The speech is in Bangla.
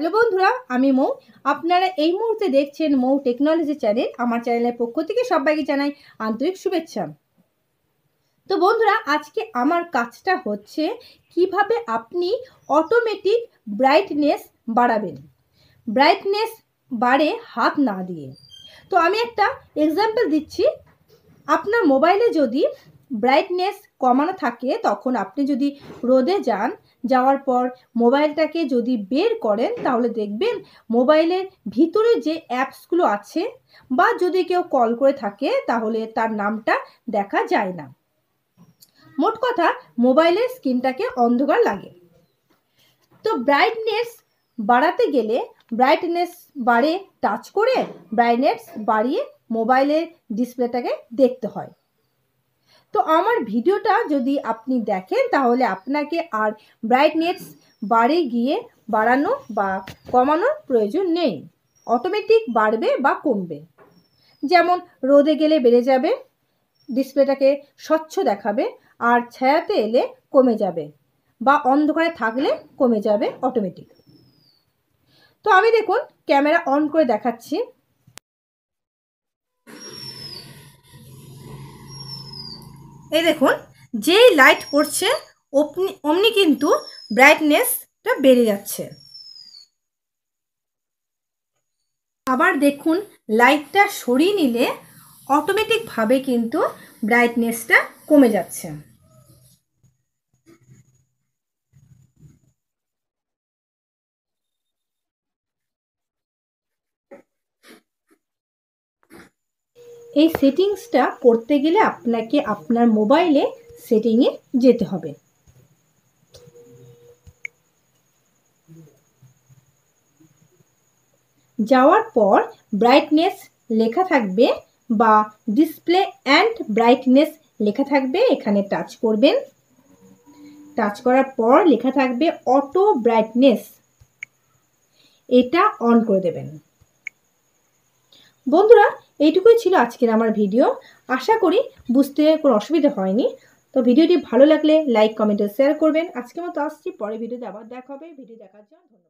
হ্যালো বন্ধুরা আমি মৌ আপনারা এই মুহূর্তে দেখছেন মৌ টেকনোলজি চ্যানেল আমার চ্যানেলের পক্ষ থেকে সবাইকে জানাই আন্তরিক শুভেচ্ছা তো বন্ধুরা আজকে আমার কাজটা হচ্ছে কিভাবে আপনি অটোমেটিক ব্রাইটনেস বাড়াবেন ব্রাইটনেস বাড়ে হাত না দিয়ে তো আমি একটা এক্সাম্পল দিচ্ছি আপনার মোবাইলে যদি ব্রাইটনেস কমানো থাকে তখন আপনি যদি রোদে যান যাওয়ার পর মোবাইলটাকে যদি বের করেন তাহলে দেখবেন মোবাইলের ভিতরে যে অ্যাপসগুলো আছে বা যদি কেউ কল করে থাকে তাহলে তার নামটা দেখা যায় না মোট কথা মোবাইলের স্ক্রিনটাকে অন্ধকার লাগে তো ব্রাইটনেস বাড়াতে গেলে ব্রাইটনেস বাড়ে টাচ করে ব্রাইটনেস বাড়িয়ে মোবাইলের ডিসপ্লেটাকে দেখতে হয় তো আমার ভিডিওটা যদি আপনি দেখেন তাহলে আপনাকে আর ব্রাইটনেস বাড়ে গিয়ে বাড়ানো বা কমানোর প্রয়োজন নেই অটোমেটিক বাড়বে বা কমবে যেমন রোদে গেলে বেড়ে যাবে ডিসপ্লেটাকে স্বচ্ছ দেখাবে আর ছায়াতে এলে কমে যাবে বা অন্ধকারে থাকলে কমে যাবে অটোমেটিক তো আমি দেখুন ক্যামেরা অন করে দেখাচ্ছি এই দেখুন যেই লাইট পড়ছে অমনি অমনি কিন্তু ব্রাইটনেসটা বেড়ে যাচ্ছে আবার দেখুন লাইটটা সরিয়ে নিলে অটোমেটিকভাবে কিন্তু ব্রাইটনেসটা কমে যাচ্ছে এই সেটিংসটা করতে গেলে আপনাকে আপনার মোবাইলে সেটিংয়ে যেতে হবে যাওয়ার পর ব্রাইটনেস লেখা থাকবে বা ডিসপ্লে অ্যান্ড ব্রাইটনেস লেখা থাকবে এখানে টাচ করবেন টাচ করার পর লেখা থাকবে অটো ব্রাইটনেস এটা অন করে দেবেন বন্ধুরা এইটুকুই ছিল আজকের আমার ভিডিও আশা করি বুঝতে কোনো অসুবিধা হয়নি তো ভিডিওটি ভালো লাগলে লাইক কমেন্ট শেয়ার করবেন আজকের মতো আসছি পরে ভিডিওতে আবার দেখা হবে ভিডিও দেখার জন্য